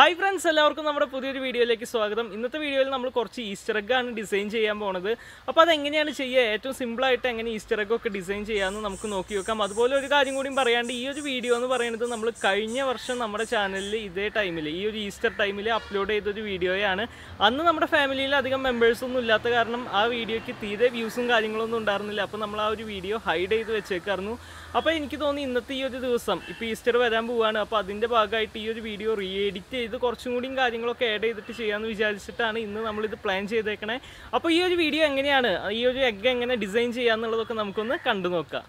hi friends എല്ലാവർക്കും നമ്മുടെ പുതിയൊരു വീഡിയോയിലേക്ക് സ്വാഗതം ഇന്നത്തെ വീഡിയോയിൽ നമ്മൾ കുറച്ച് ഈസ്റ്റർ ആണ് ഡിസൈൻ ചെയ്യാൻ പോണത് അപ്പോൾ അതെങ്ങനെയാണ് ചെയ്യുക ഏറ്റവും സിമ്പിളായിട്ട് എങ്ങനെ ഈസ്റ്റർ ഒക്കെ ഡിസൈൻ ചെയ്യാമെന്ന് നമുക്ക് നോക്കി വെക്കാം അതുപോലെ ഒരു കാര്യം കൂടിയും പറയാണ്ട് ഈ ഒരു വീഡിയോ എന്ന് പറയുന്നത് നമ്മൾ കഴിഞ്ഞ വർഷം നമ്മുടെ ചാനലിൽ ഇതേ ടൈമിൽ ഈ ഒരു ഈസ്റ്റർ ടൈമിൽ അപ്ലോഡ് ചെയ്തൊരു വീഡിയോയാണ് അന്ന് നമ്മുടെ ഫാമിലിയിൽ അധികം മെമ്പേഴ്സൊന്നും ഇല്ലാത്ത കാരണം ആ വീഡിയോയ്ക്ക് തീരെ വ്യൂസും കാര്യങ്ങളൊന്നും ഉണ്ടായിരുന്നില്ല അപ്പോൾ നമ്മൾ ആ ഒരു വീഡിയോ ഹൈഡ് ചെയ്ത് വെച്ചേക്കായിരുന്നു അപ്പോൾ എനിക്ക് തോന്നി ഇന്നത്തെ ഈ ഒരു ദിവസം ഇപ്പോൾ ഈസ്റ്റർ വരാൻ പോവുകയാണ് അപ്പോൾ അതിൻ്റെ ഭാഗമായിട്ട് ഈ ഒരു വീഡിയോ റീ എഡിറ്റ് ഇത് കുറച്ചും കൂടിയും കാര്യങ്ങളൊക്കെ ആഡ് ചെയ്തിട്ട് ചെയ്യാമെന്ന് വിചാരിച്ചിട്ടാണ് ഇന്ന് നമ്മളിത് പ്ലാൻ ചെയ്തേക്കണേ അപ്പോൾ ഈ ഒരു വീഡിയോ എങ്ങനെയാണ് ഈ ഒരു എഗ് എങ്ങനെ ഡിസൈൻ ചെയ്യുക നമുക്കൊന്ന് കണ്ടു നോക്കാം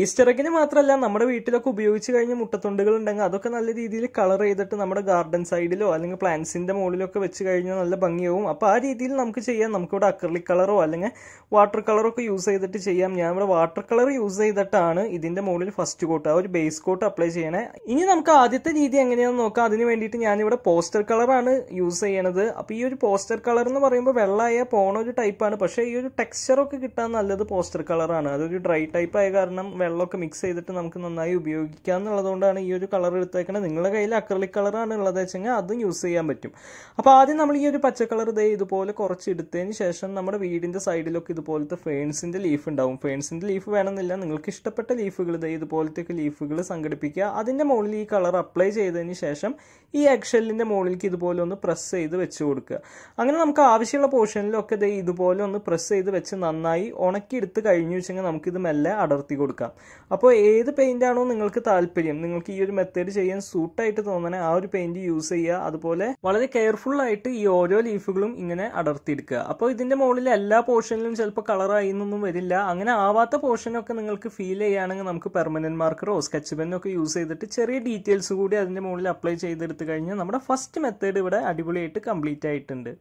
ഈസ്റ്റർ എഗിന് മാത്രമല്ല നമ്മുടെ വീട്ടിലൊക്കെ ഉപയോഗിച്ച് കഴിഞ്ഞ മുട്ടത്തുണ്ടുകൾ ഉണ്ടെങ്കിൽ അതൊക്കെ നല്ല രീതിയിൽ കളർ ചെയ്തിട്ട് നമ്മുടെ ഗാർഡൻ സൈഡിലോ അല്ലെങ്കിൽ പ്ലാന്റ്സിൻ്റെ മുകളിലൊക്കെ വെച്ച് കഴിഞ്ഞാൽ നല്ല ഭംഗിയാവും അപ്പോൾ ആ രീതിയിൽ നമുക്ക് ചെയ്യാം നമുക്കിവിടെ അക്രലിക് കളറോ അല്ലെങ്കിൽ വാട്ടർ കളറോ ഒക്കെ യൂസ് ചെയ്തിട്ട് ചെയ്യാം ഞാൻ ഇവിടെ വാട്ടർ കളർ യൂസ് ചെയ്തിട്ടാണ് ഇതിൻ്റെ മുകളിൽ ഫസ്റ്റ് കോട്ട് ആ ഒരു ബേസ് കോട്ട് അപ്ലൈ ചെയ്യണേ ഇനി നമുക്ക് ആദ്യത്തെ രീതി എങ്ങനെയാണെന്ന് നോക്കാം അതിന് വേണ്ടിയിട്ട് ഞാനിവിടെ പോസ്റ്റർ കളറാണ് യൂസ് ചെയ്യണത് അപ്പോൾ ഈ ഒരു പോസ്റ്റർ കളർ എന്ന് പറയുമ്പോൾ വെള്ളമായ പോണ ഒരു ടൈപ്പാണ് പക്ഷേ ഈ ഒരു ടെക്സ്ചറൊക്കെ കിട്ടാൻ നല്ലത് പോസ്റ്റർ കളറാണ് അതൊരു ഡ്രൈ ടൈപ്പ് ആയ കാരണം വെള്ളമൊക്കെ മിക്സ് ചെയ്തിട്ട് നമുക്ക് നന്നായി ഉപയോഗിക്കാം എന്നുള്ളതുകൊണ്ടാണ് ഈ ഒരു കളർ എടുത്തേക്കുന്നത് നിങ്ങളുടെ കയ്യിൽ അക്രലിക് കളറാണ് ഉള്ളത് വെച്ചെങ്കിൽ അതും യൂസ് ചെയ്യാൻ പറ്റും അപ്പോൾ ആദ്യം നമ്മൾ ഈ ഒരു പച്ച കളർ ഇതേ ഇതുപോലെ കുറച്ച് എടുത്തതിന് ശേഷം നമ്മുടെ വീടിൻ്റെ സൈഡിലൊക്കെ ഇതുപോലത്തെ ഫേൺസിൻ്റെ ലീഫ് ഉണ്ടാവും ഫേൺസിൻ്റെ ലീഫ് വേണമെന്നില്ല നിങ്ങൾക്ക് ഇഷ്ടപ്പെട്ട ലീഫുകൾ ഇതേ ഇതുപോലത്തെയൊക്കെ ലീഫുകൾ സംഘടിപ്പിക്കുക അതിൻ്റെ മുകളിൽ ഈ കളർ അപ്ലൈ ചെയ്തതിന് ശേഷം ഈ എക്ഷെല്ലിൻ്റെ മുകളിലേക്ക് ഇതുപോലെ ഒന്ന് പ്രസ് ചെയ്ത് വെച്ച് കൊടുക്കുക അങ്ങനെ നമുക്ക് ആവശ്യമുള്ള പോർഷനിലൊക്കെ ഇതേ ഇതുപോലെ ഒന്ന് പ്രസ് ചെയ്ത് വെച്ച് നന്നായി ഉണക്കിയെടുത്ത് കഴിഞ്ഞു വെച്ചെങ്കിൽ നമുക്കിത് മെല്ലെ അടർത്തി കൊടുക്കാം ചെയ്യാം അപ്പോൾ ഏത് ആണോ നിങ്ങൾക്ക് താല്പര്യം നിങ്ങൾക്ക് ഈ ഒരു മെത്തേഡ് ചെയ്യാൻ സൂട്ടായിട്ട് തോന്നണ ആ ഒരു പെയിൻറ് യൂസ് ചെയ്യുക അതുപോലെ വളരെ കെയർഫുള്ളായിട്ട് ഈ ഓരോ ലീഫുകളും ഇങ്ങനെ അടർത്തിയെടുക്കുക അപ്പോൾ ഇതിൻ്റെ മുകളിൽ എല്ലാ പോർഷനിലും ചിലപ്പോൾ കളറായി എന്നൊന്നും വരില്ല അങ്ങനെ ആവാത്ത പോർഷനൊക്കെ നിങ്ങൾക്ക് ഫീൽ ചെയ്യുകയാണെങ്കിൽ നമുക്ക് പെർമനൻറ്റ് മാർക്കറോ സ്കെച്ച് പെന്നൊക്കെ യൂസ് ചെയ്തിട്ട് ചെറിയ ഡീറ്റെയിൽസ് കൂടി അതിൻ്റെ മുകളിൽ അപ്ലൈ ചെയ്തെടുത്ത് കഴിഞ്ഞാൽ നമ്മുടെ ഫസ്റ്റ് മെത്തേഡ് ഇവിടെ അടിപൊളിയായിട്ട് കംപ്ലീറ്റ് ആയിട്ടുണ്ട്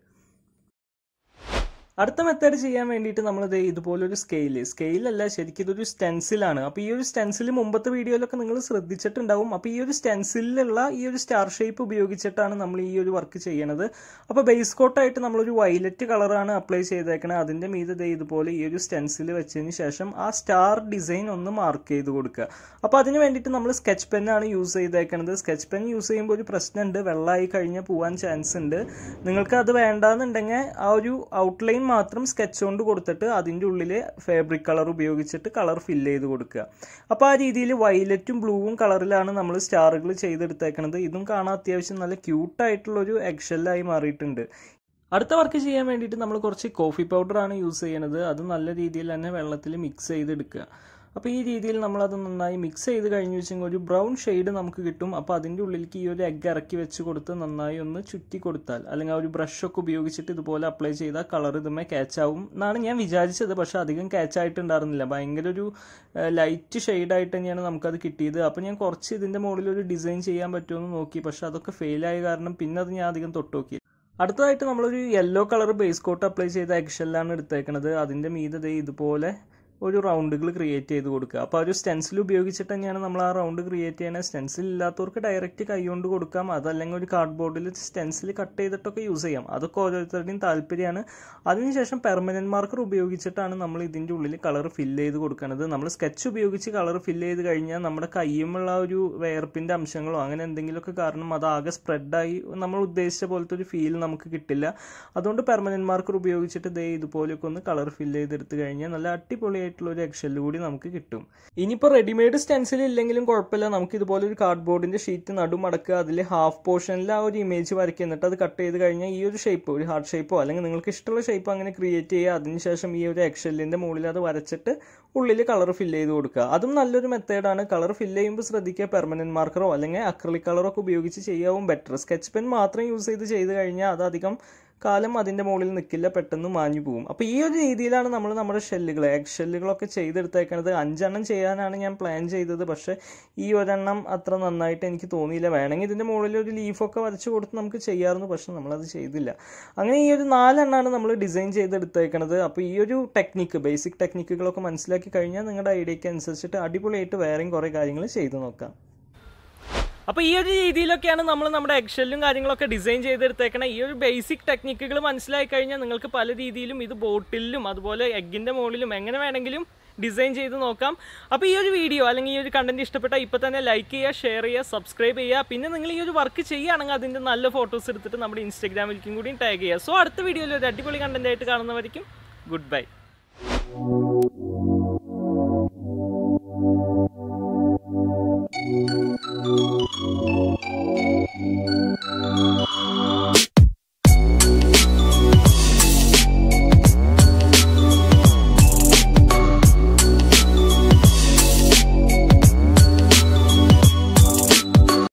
അടുത്ത മെത്തേഡ് ചെയ്യാൻ വേണ്ടിയിട്ട് നമ്മൾ ഇത് ഇതുപോലൊരു സ്കെയിൽ സ്കെയിൽ അല്ല ശരിക്കും ഇതൊരു സ്റ്റെൻസിലാണ് അപ്പോൾ ഈ ഒരു സ്റ്റെൻസിൽ മുമ്പത്തെ വീഡിയോയിലൊക്കെ നിങ്ങൾ ശ്രദ്ധിച്ചിട്ടുണ്ടാവും അപ്പോൾ ഈ ഒരു സ്റ്റെൻസിലുള്ള ഈ ഒരു സ്റ്റാർ ഷേപ്പ് ഉപയോഗിച്ചിട്ടാണ് നമ്മൾ ഈ ഒരു വർക്ക് ചെയ്യണത് അപ്പോൾ ബേസ് കോട്ടായിട്ട് നമ്മളൊരു വൈലറ്റ് കളറാണ് അപ്ലൈ ചെയ്തേക്കണത് അതിൻ്റെ മീതെ ഇതുപോലെ ഈ ഒരു സ്റ്റെൻസിൽ വെച്ചതിന് ശേഷം ആ സ്റ്റാർ ഡിസൈൻ ഒന്ന് മാർക്ക് ചെയ്ത് കൊടുക്കുക അപ്പോൾ അതിന് വേണ്ടിയിട്ട് നമ്മൾ സ്കെച്ച് പെന്നാണ് യൂസ് ചെയ്തേക്കണത് സ്കെച്ച് പെൻ യൂസ് ചെയ്യുമ്പോൾ ഒരു പ്രശ്നമുണ്ട് വെള്ളമായി കഴിഞ്ഞാൽ പോകാൻ ചാൻസ് ഉണ്ട് നിങ്ങൾക്ക് അത് വേണ്ടാന്നുണ്ടെങ്കിൽ ആ ഒരു ഔട്ട്ലൈൻ മാത്രം സ്കെച്ച് കൊണ്ട് കൊടുത്തിട്ട് അതിൻ്റെ ഉള്ളിൽ ഫാബ്രിക് കളർ ഉപയോഗിച്ചിട്ട് കളർ ഫില്ല് ചെയ്ത് കൊടുക്കുക അപ്പോൾ ആ രീതിയിൽ വൈലറ്റും ബ്ലൂവും കളറിലാണ് നമ്മൾ സ്റ്റാറുകൾ ചെയ്തെടുത്തേക്കണത് ഇതും കാണാൻ അത്യാവശ്യം നല്ല ക്യൂട്ടായിട്ടുള്ളൊരു എക്ഷെല്ലായി മാറിയിട്ടുണ്ട് അടുത്ത വർക്ക് ചെയ്യാൻ വേണ്ടിയിട്ട് നമ്മൾ കുറച്ച് കോഫി പൗഡറാണ് യൂസ് ചെയ്യണത് അത് നല്ല രീതിയിൽ തന്നെ വെള്ളത്തിൽ മിക്സ് ചെയ്തെടുക്കുക അപ്പോൾ ഈ രീതിയിൽ നമ്മളത് നന്നായി മിക്സ് ചെയ്ത് കഴിഞ്ഞ് വെച്ചാൽ ഒരു ബ്രൗൺ ഷെയ്ഡ് നമുക്ക് കിട്ടും അപ്പോൾ അതിൻ്റെ ഉള്ളിലേക്ക് ഈ ഒരു എഗ്ഗ് ഇറക്കി വെച്ച് കൊടുത്ത് നന്നായി ഒന്ന് ചുറ്റി കൊടുത്താൽ അല്ലെങ്കിൽ ആ ഒരു ബ്രഷൊക്കെ ഉപയോഗിച്ചിട്ട് ഇതുപോലെ അപ്ലൈ ചെയ്താൽ കളർ ഇതുമേ ക്യാച്ച് ആവും എന്നാണ് ഞാൻ വിചാരിച്ചത് പക്ഷേ അധികം ക്യാച്ച് ആയിട്ടുണ്ടായിരുന്നില്ല ഭയങ്കര ഒരു ലൈറ്റ് ഷെയ്ഡായിട്ട് തന്നെയാണ് നമുക്കത് കിട്ടിയത് അപ്പോൾ ഞാൻ കുറച്ച് ഇതിൻ്റെ മുകളിൽ ഒരു ഡിസൈൻ ചെയ്യാൻ പറ്റുമെന്ന് നോക്കി പക്ഷേ അതൊക്കെ ഫെയിലായ കാരണം പിന്നെ അത് ഞാൻ അധികം തൊട്ട് നോക്കി അടുത്തതായിട്ട് നമ്മളൊരു yellow colour base coat apply ചെയ്ത എക്സെല്ലാണ് എടുത്തേക്കണത് അതിൻ്റെ മീതെ ഇതുപോലെ ഒരു റൗണ്ടുകൾ ക്രിയേറ്റ് ചെയ്ത് കൊടുക്കുക അപ്പോൾ ആ ഒരു സ്റ്റെൻസിൽ ഉപയോഗിച്ചിട്ട് തന്നെയാണ് നമ്മൾ ആ റൗണ്ട് ക്രിയേറ്റ് ചെയ്യണത് സ്റ്റെൻസിൽ ഇല്ലാത്തവർക്ക് ഡയറക്റ്റ് കൈകൊണ്ട് കൊടുക്കാം അതല്ലെങ്കിൽ ഒരു കാർഡ് ബോർഡിൽ സ്റ്റെൻസിൽ കട്ട് ചെയ്തിട്ടൊക്കെ യൂസ് ചെയ്യാം അതൊക്കെ ഓരോരുത്തരുടെയും താല്പര്യമാണ് അതിനുശേഷം പെർമനൻറ്റ് മാർക്കർ ഉപയോഗിച്ചിട്ടാണ് നമ്മൾ ഇതിൻ്റെ ഉള്ളിൽ കളർ ഫില്ല് ചെയ്ത് കൊടുക്കുന്നത് നമ്മൾ സ്കെച്ച് ഉപയോഗിച്ച് കളർ ഫില്ല് ചെയ്ത് കഴിഞ്ഞാൽ നമ്മുടെ കയ്യുമുള്ള ഒരു വേർപ്പിൻ്റെ അംശങ്ങളോ അങ്ങനെ എന്തെങ്കിലുമൊക്കെ കാരണം അത് ആകെ സ്പ്രെഡായി നമ്മൾ ഉദ്ദേശിച്ച പോലത്തെ ഒരു ഫീൽ നമുക്ക് കിട്ടില്ല അതുകൊണ്ട് പെർമനൻറ്റ് മാർക്കർ ഉപയോഗിച്ചിട്ട് ദേ ഇതുപോലെയൊക്കെ ഒന്ന് കളർ ഫില്ല് ചെയ്തെടുത്ത് കഴിഞ്ഞാൽ നല്ല അടിപൊളിയായിട്ട് ആയിട്ടുള്ള ഒരു എക്സെല് കൂടി നമുക്ക് കിട്ടും ഇനിയിപ്പോൾ റെഡിമെയ്ഡ് സ്റ്റെൻസിൽ ഇല്ലെങ്കിലും കുഴപ്പമില്ല നമുക്ക് ഇതുപോലെ ഒരു കാർഡ്ബോർഡിന്റെ ഷീറ്റ് നടുമടക്കുക അതിൽ ഹാഫ് പോർഷനിൽ ആ ഒരു ഇമേജ് വരയ്ക്കുക എന്നിട്ട് അത് കട്ട് ചെയ്ത് കഴിഞ്ഞാൽ ഈ ഒരു ഷേപ്പ് ഒരു ഹാർട്ട് ഷേപ്പോ അല്ലെങ്കിൽ നിങ്ങൾക്ക് ഇഷ്ടമുള്ള ഷേപ്പ് അങ്ങനെ ക്രിയേറ്റ് ചെയ്യുക അതിനുശേഷം ഈ ഒരു എക്സെല്ലിൻ്റെ മുകളിൽ അത് വരച്ചിട്ട് ഉള്ളിൽ കളർ ഫില്ല് ചെയ്ത് കൊടുക്കുക അതും നല്ലൊരു മെത്തേഡാണ് കളർ ഫില്ല് ചെയ്യുമ്പോൾ ശ്രദ്ധിക്കുക പെർമനൻറ്റ് മാർക്കറോ അല്ലെങ്കിൽ അക്രലിക് കളറൊക്കെ ഉപയോഗിച്ച് ചെയ്യാവും ബെറ്റർ സ്കെച്ച് പെൻ മാത്രം യൂസ് ചെയ്ത് ചെയ്ത് കഴിഞ്ഞാൽ അത് അധികം കാലം അതിൻ്റെ മുകളിൽ നിൽക്കില്ല പെട്ടെന്ന് മാഞ്ഞു പോകും അപ്പോൾ ഈ ഒരു രീതിയിലാണ് നമ്മൾ നമ്മുടെ ഷെല്ലുകൾ എഗ് ഷെല്ലുകളൊക്കെ ചെയ്തെടുത്തേക്കണത് അഞ്ചെണ്ണം ചെയ്യാനാണ് ഞാൻ പ്ലാൻ ചെയ്തത് പക്ഷേ ഈ ഒരെണ്ണം അത്ര നന്നായിട്ട് എനിക്ക് തോന്നിയില്ല വേണമെങ്കിൽ ഇതിൻ്റെ മുകളിൽ ഒരു ലീഫൊക്കെ വരച്ച് കൊടുത്ത് നമുക്ക് ചെയ്യാറുണ്ട് പക്ഷേ നമ്മളത് ചെയ്തില്ല അങ്ങനെ ഈ ഒരു നാലെണ്ണമാണ് നമ്മൾ ഡിസൈൻ ചെയ്തെടുത്തേക്കണത് അപ്പോൾ ഈ ഒരു ടെക്നിക്ക് ബേസിക് ടെക്നിക്കുകളൊക്കെ മനസ്സിലാക്കി കഴിഞ്ഞാൽ നിങ്ങളുടെ ഐഡിയയ്ക്ക് അനുസരിച്ചിട്ട് അടിപൊളിയായിട്ട് വേറെയും കുറേ കാര്യങ്ങൾ ചെയ്തു നോക്കാം അപ്പോൾ ഈ ഒരു രീതിയിലൊക്കെയാണ് നമ്മൾ നമ്മുടെ എക്സെല്ലും കാര്യങ്ങളൊക്കെ ഡിസൈൻ ചെയ്തെടുത്തേക്കണം ഈ ഒരു ബേസിക് ടെക്നിക്കുകൾ മനസ്സിലായി കഴിഞ്ഞാൽ നിങ്ങൾക്ക് പല രീതിയിലും ഇത് ബോട്ടിലും അതുപോലെ എഗ്ഗിൻ്റെ മുകളിലും എങ്ങനെ വേണമെങ്കിലും ഡിസൈൻ ചെയ്ത് നോക്കാം അപ്പോൾ ഈ ഒരു വീഡിയോ അല്ലെങ്കിൽ ഈ ഒരു കണ്ടന്റ് ഇഷ്ടപ്പെട്ടാൽ ഇപ്പോൾ തന്നെ ലൈക്ക് ചെയ്യുക ഷെയർ ചെയ്യുക സബ്സ്ക്രൈബ് ചെയ്യുക പിന്നെ നിങ്ങൾ ഈ ഒരു വർക്ക് ചെയ്യുകയാണെങ്കിൽ അതിൻ്റെ നല്ല ഫോട്ടോസ് എടുത്തിട്ട് നമ്മുടെ ഇൻസ്റ്റാഗ്രാമിലേക്കും കൂടി ടാഗ് ചെയ്യുക സോ അടുത്ത വീഡിയോയിൽ ഒരു അടിപൊളി കണ്ടന്റ് കാണുന്നവരിക്കും ഗുഡ് ബൈ